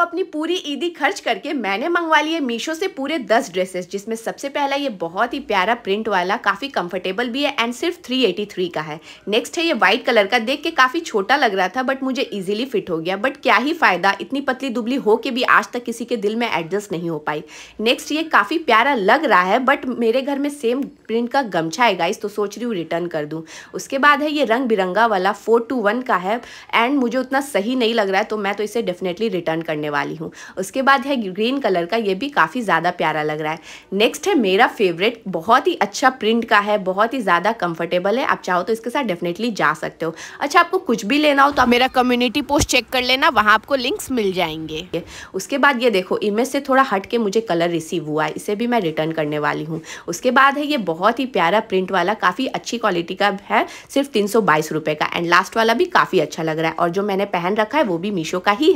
अपनी पूरी ईदी खर्च करके मैंने मंगवा लिए मीशो से पूरे दस ड्रेसेस जिसमें सबसे पहला ये बहुत ही प्यारा प्रिंट वाला काफ़ी कंफर्टेबल भी है एंड सिर्फ 383 का है नेक्स्ट है ये वाइट कलर का देख के काफ़ी छोटा लग रहा था बट मुझे इजीली फिट हो गया बट क्या ही फ़ायदा इतनी पतली दुबली हो के भी आज तक किसी के दिल में एडजस्ट नहीं हो पाई नेक्स्ट ये काफ़ी प्यारा लग रहा है बट मेरे घर में सेम प्रिंट का गमछा है गाइस तो सोच रही हूँ रिटर्न कर दूँ उसके बाद है ये रंग बिरंगा वाला फोर टू वन का है एंड मुझे उतना सही नहीं लग रहा है तो मैं तो इसे डेफिनेटली रिटर्न करने करने वाली हूँ उसके बाद है ग्रीन कलर का ये भी काफ़ी ज़्यादा प्यारा लग रहा है नेक्स्ट है मेरा फेवरेट बहुत ही अच्छा प्रिंट का है बहुत ही ज़्यादा कंफर्टेबल है आप चाहो तो इसके साथ डेफिनेटली जा सकते हो अच्छा आपको कुछ भी लेना हो तो मेरा कम्युनिटी पोस्ट चेक कर लेना वहाँ आपको लिंक्स मिल जाएंगे उसके बाद ये देखो इमेज से थोड़ा हट के मुझे कलर रिसीव हुआ है इसे भी मैं रिटर्न करने वाली हूँ उसके बाद है ये बहुत ही प्यारा प्रिंट वाला काफ़ी अच्छी क्वालिटी का है सिर्फ तीन सौ बाईस रुपये का एंड लास्ट वाला भी काफ़ी अच्छा लग रहा है और जो मैंने पहन रखा है वो भी मीशो का ही